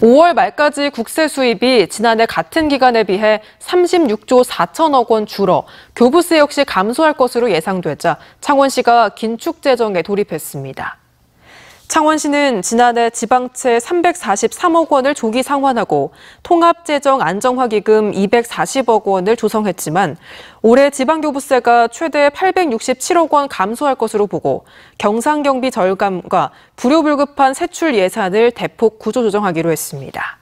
5월 말까지 국세 수입이 지난해 같은 기간에 비해 36조 4천억 원 줄어 교부세 역시 감소할 것으로 예상되자 창원시가 긴축 재정에 돌입했습니다. 창원시는 지난해 지방채 343억 원을 조기 상환하고 통합재정 안정화기금 240억 원을 조성했지만 올해 지방교부세가 최대 867억 원 감소할 것으로 보고 경상경비 절감과 불효불급한 세출 예산을 대폭 구조조정하기로 했습니다.